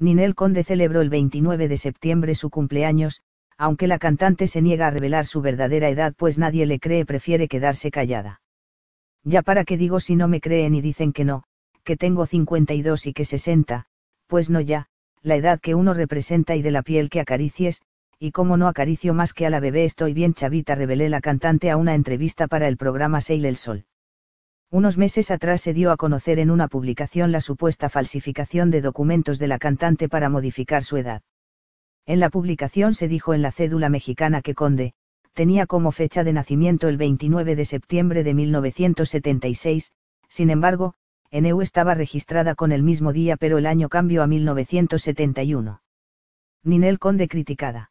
Ninel Conde celebró el 29 de septiembre su cumpleaños, aunque la cantante se niega a revelar su verdadera edad pues nadie le cree, prefiere quedarse callada. Ya para qué digo si no me creen y dicen que no, que tengo 52 y que 60, pues no ya, la edad que uno representa y de la piel que acaricies, y como no acaricio más que a la bebé estoy bien chavita revelé la cantante a una entrevista para el programa Seil el Sol. Unos meses atrás se dio a conocer en una publicación la supuesta falsificación de documentos de la cantante para modificar su edad. En la publicación se dijo en la cédula mexicana que Conde, tenía como fecha de nacimiento el 29 de septiembre de 1976, sin embargo, en EU estaba registrada con el mismo día pero el año cambió a 1971. Ninel Conde criticada.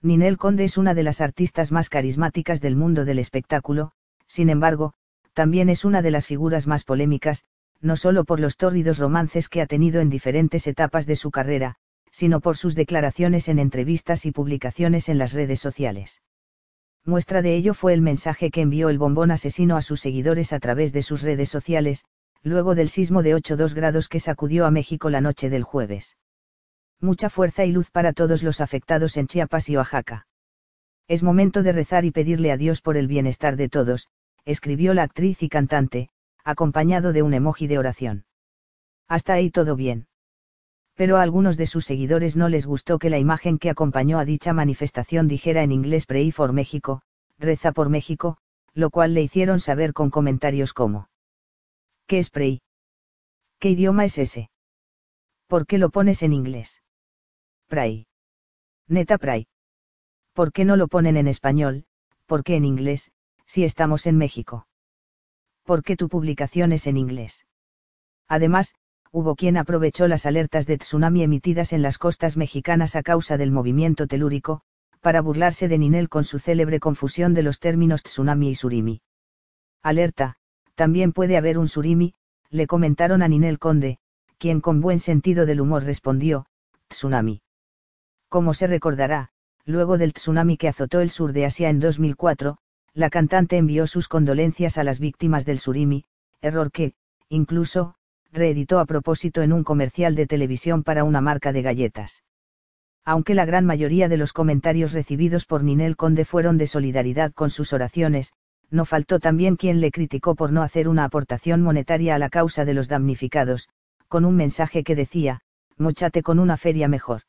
Ninel Conde es una de las artistas más carismáticas del mundo del espectáculo, sin embargo, también es una de las figuras más polémicas, no solo por los tórridos romances que ha tenido en diferentes etapas de su carrera, sino por sus declaraciones en entrevistas y publicaciones en las redes sociales. Muestra de ello fue el mensaje que envió el bombón asesino a sus seguidores a través de sus redes sociales, luego del sismo de 8,2 grados que sacudió a México la noche del jueves. Mucha fuerza y luz para todos los afectados en Chiapas y Oaxaca. Es momento de rezar y pedirle a Dios por el bienestar de todos, escribió la actriz y cantante, acompañado de un emoji de oración. Hasta ahí todo bien. Pero a algunos de sus seguidores no les gustó que la imagen que acompañó a dicha manifestación dijera en inglés Pray for México, reza por México, lo cual le hicieron saber con comentarios como ¿Qué es Pray? ¿Qué idioma es ese? ¿Por qué lo pones en inglés? Pray. Neta Pray. ¿Por qué no lo ponen en español? ¿Por qué en inglés? si estamos en México. ¿Por qué tu publicación es en inglés. Además, hubo quien aprovechó las alertas de tsunami emitidas en las costas mexicanas a causa del movimiento telúrico, para burlarse de Ninel con su célebre confusión de los términos tsunami y surimi. Alerta, también puede haber un surimi, le comentaron a Ninel Conde, quien con buen sentido del humor respondió, tsunami. Como se recordará, luego del tsunami que azotó el sur de Asia en 2004, la cantante envió sus condolencias a las víctimas del surimi, error que, incluso, reeditó a propósito en un comercial de televisión para una marca de galletas. Aunque la gran mayoría de los comentarios recibidos por Ninel Conde fueron de solidaridad con sus oraciones, no faltó también quien le criticó por no hacer una aportación monetaria a la causa de los damnificados, con un mensaje que decía, mochate con una feria mejor.